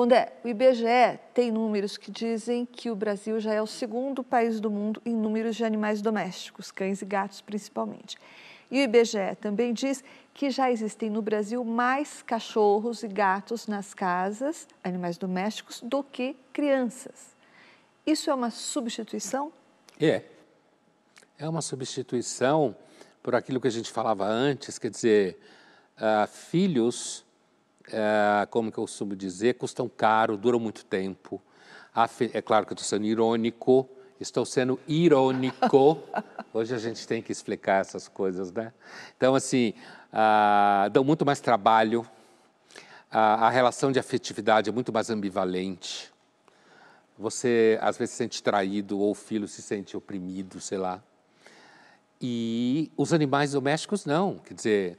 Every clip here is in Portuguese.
onde é, o IBGE tem números que dizem que o Brasil já é o segundo país do mundo em números de animais domésticos, cães e gatos principalmente. E o IBGE também diz que já existem no Brasil mais cachorros e gatos nas casas, animais domésticos, do que crianças. Isso é uma substituição? É. É uma substituição por aquilo que a gente falava antes, quer dizer, uh, filhos é, como que eu costumo dizer, custam caro, duram muito tempo. É claro que eu estou sendo irônico, estou sendo irônico. Hoje a gente tem que explicar essas coisas, né? Então, assim, ah, dão muito mais trabalho, a relação de afetividade é muito mais ambivalente. Você, às vezes, se sente traído ou o filho se sente oprimido, sei lá. E os animais domésticos não, quer dizer,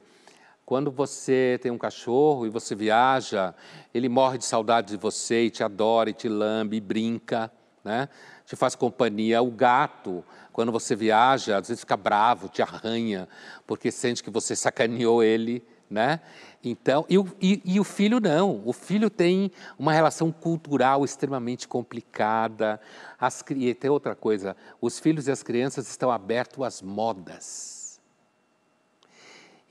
quando você tem um cachorro e você viaja, ele morre de saudade de você e te adora, e te lambe, e brinca, né? te faz companhia. O gato, quando você viaja, às vezes fica bravo, te arranha, porque sente que você sacaneou ele. Né? Então, e, e, e, o filho não. O filho tem uma relação cultural extremamente complicada. As, e tem outra coisa: os filhos e as crianças estão abertos às modas.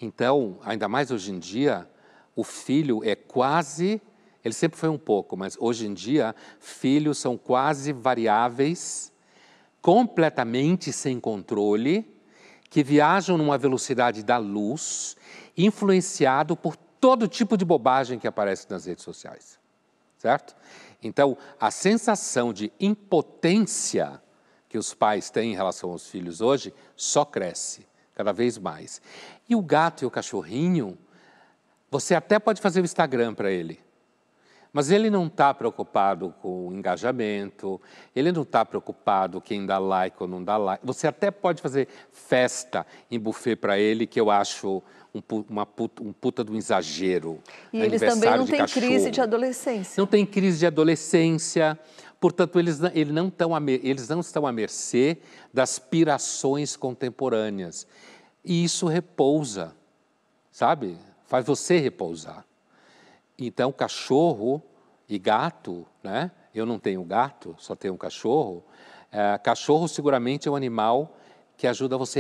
Então, ainda mais hoje em dia, o filho é quase, ele sempre foi um pouco, mas hoje em dia, filhos são quase variáveis, completamente sem controle, que viajam numa velocidade da luz, influenciado por todo tipo de bobagem que aparece nas redes sociais. Certo? Então, a sensação de impotência que os pais têm em relação aos filhos hoje só cresce cada vez mais. E o gato e o cachorrinho, você até pode fazer o Instagram para ele. Mas ele não está preocupado com o engajamento, ele não está preocupado quem dá like ou não dá like. Você até pode fazer festa em buffet para ele, que eu acho um, uma puta, um puta de um exagero. E é eles também não têm crise de adolescência. Não tem crise de adolescência. Portanto, eles, não estão à, eles não estão à mercê das pirações contemporâneas. E isso repousa, sabe? Faz você repousar. Então, cachorro e gato, né? Eu não tenho gato, só tenho um cachorro. É, cachorro seguramente é um animal que ajuda você